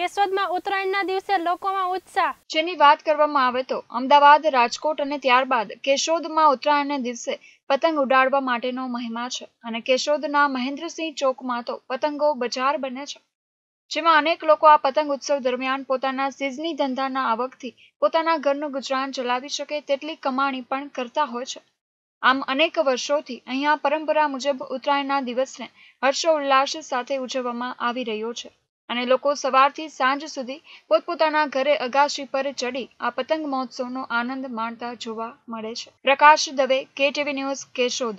કેશોદમાં ઉત્તરાયણના દિવસે લોકોમાં ઉત્સાહ જેની વાત કરવામાં આવે તો અમદાવાદ રાજકોટ અને ત્યારબાદ કેશોદમાં ઉત્તરાયણના દિવસે પતંગ ઉડાડવા માટેનો મહિમા છે અને કેશોદના મહેન્દ્રસિંહ ચોકમાં તો પતંગો બજાર બને છે જેમાં અનેક લોકો આ પતંગ ઉત્સવ દરમિયાન પોતાના સિઝની ધંધાના આવકથી પોતાના ઘરનું ગુજરાન ચલાવી શકે તેટલી કમાણી પણ કરતા હોય છે આમ અનેક વર્ષોથી અહીંયા પરંપરા મુજબ ઉત્તરાયણના દિવસને હર્ષોલ્લાસ સાથે ઉજવવામાં આવી રહ્યો છે અને લોકો સવારથી સાંજ સુધી પોતપોતાના ઘરે અગાશી પર ચડી આ પતંગ મહોત્સવનો આનંદ માણતા જોવા મળે છે પ્રકાશ દવે કે ટીવી ન્યૂઝ કેશોદ